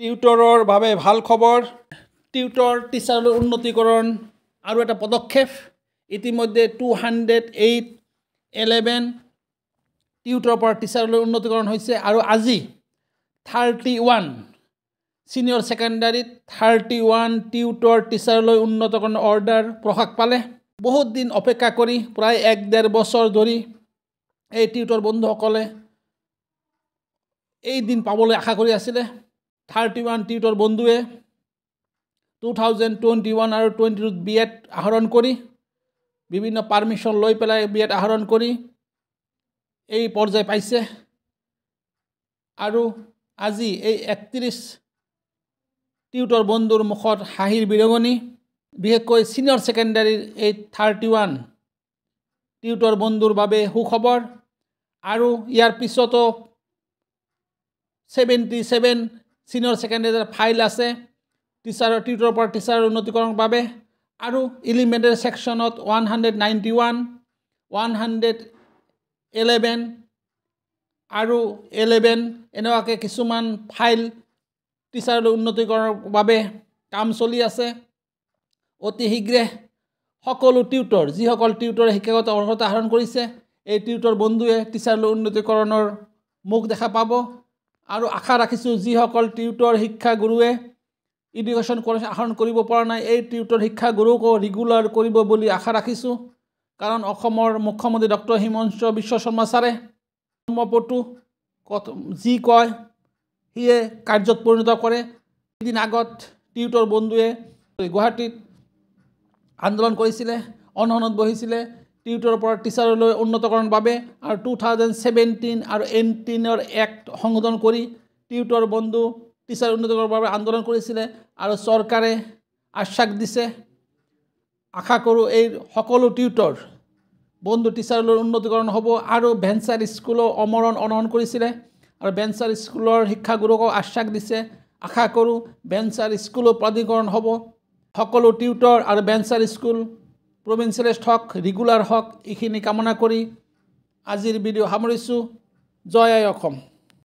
টিউটৰৰ বাবে ভাল খবৰ টিউটৰ টিচাৰৰ উন্নতিকৰণ আৰু এটা পদক্ষেপ ইতিমধ্যে টু হাণ্ড্ৰেড এইট এলেভেন টিউটৰৰ পৰা টিচাৰলৈ উন্নতিকৰণ হৈছে আৰু আজি থাৰ্টি ওৱান ছিনিয়ৰ ছেকেণ্ডাৰীত থাৰ্টি ওৱান টিউটৰ টিচাৰলৈ উন্নতকৰণৰ অৰ্ডাৰ প্ৰকাশ পালে বহুত দিন অপেক্ষা কৰি প্ৰায় এক ডেৰ বছৰ ধৰি এই টিউটৰ বন্ধুসকলে এই দিন পাবলৈ আশা কৰি আছিলে থাৰ্টি ওৱান টিউটৰ বন্ধুৱে টু থাউজেণ্ড টুৱেণ্টি ওৱান আৰু টুৱেণ্টি টুত বি এড আহৰণ কৰি বিভিন্ন পাৰ্মিশ্যন লৈ পেলাই বি এড আহৰণ কৰি এই পৰ্যায় পাইছে আৰু আজি এই একত্ৰিছ টিউটৰ বন্ধুৰ মুখত হাঁহিৰ বিৰঙণি বিশেষকৈ ছিনিয়ৰ ছেকেণ্ডেৰীৰ এই থাৰ্টি ওৱান টিউটৰ বন্ধুৰ বাবে সুখবৰ আৰু ইয়াৰ পিছতো ছেভেণ্টি ছেভেন ছিনিয়ৰ ছেকেণ্ডেৰীৰ ফাইল আছে টিচাৰৰ টিউটৰৰ পৰা টিচাৰৰ উন্নতিকৰণৰ বাবে আৰু ইলিমেণ্টেৰী ছেকশ্যনত one hundred ninety one one hundred eleven আৰু এলেভেন এনেকুৱাকৈ কিছুমান ফাইল টিচাৰলৈ উন্নতিকৰণৰ বাবে কাম চলি আছে অতি শীঘ্ৰে সকলো টিউটৰ যিসকল টিউটৰে শিক্ষাগত অৰ্হতা আহৰণ কৰিছে এই টিউটৰ বন্ধুৱে টিচাৰলৈ উন্নতিকৰণৰ মুখ দেখা পাব আৰু আশা ৰাখিছোঁ যিসকল টিউটৰ শিক্ষাগুৰুৱে ইডুকেশ্যন কলেজ আহৰণ কৰিব পৰা নাই এই টিউটৰ শিক্ষাগুৰুকো ৰেগুলাৰ কৰিব বুলি আশা ৰাখিছোঁ কাৰণ অসমৰ মুখ্যমন্ত্ৰী ডক্টৰ হিমন্ত বিশ্ব শৰ্মা ছাৰে ব্ৰহ্মপুত্ৰ যি কয় সিয়ে কাৰ্যত পৰিণত কৰে এদিন আগত টিউটৰ বন্ধুৱে গুৱাহাটীত আন্দোলন কৰিছিলে অনশনত বহিছিলে টিউটৰৰ পৰা টিচাৰলৈ উন্নতকৰণৰ বাবে আৰু টু থাউজেণ্ড ছেভেণ্টিন আৰু এইটিনৰ এক্ট সংশোধন কৰি টিউটৰ বন্ধু টিচাৰ উন্নতকৰণৰ বাবে আন্দোলন কৰিছিলে আৰু চৰকাৰে আশ্বাস দিছে আশা কৰোঁ এই সকলো টিউটৰ বন্ধু টিচাৰলৈ উন্নতিকৰণ হ'ব আৰু ভেঞ্চাৰ স্কুলো অমৰণ অনয়ন কৰিছিলে আৰু ভেঞ্চাৰ স্কুলৰ শিক্ষাগুৰুকো আশ্বাস দিছে আশা কৰোঁ ভেঞ্চাৰ স্কুলো প্ৰাধিকৰণ হ'ব সকলো টিউটৰ আৰু ভেঞ্চাৰ স্কুল প্ৰভিঞ্চিয়েলিষ্ট হওক ৰিগুলাৰ হওক এইখিনি কামনা কৰি আজিৰ ভিডিঅ' সামৰিছোঁ জয় আই অসম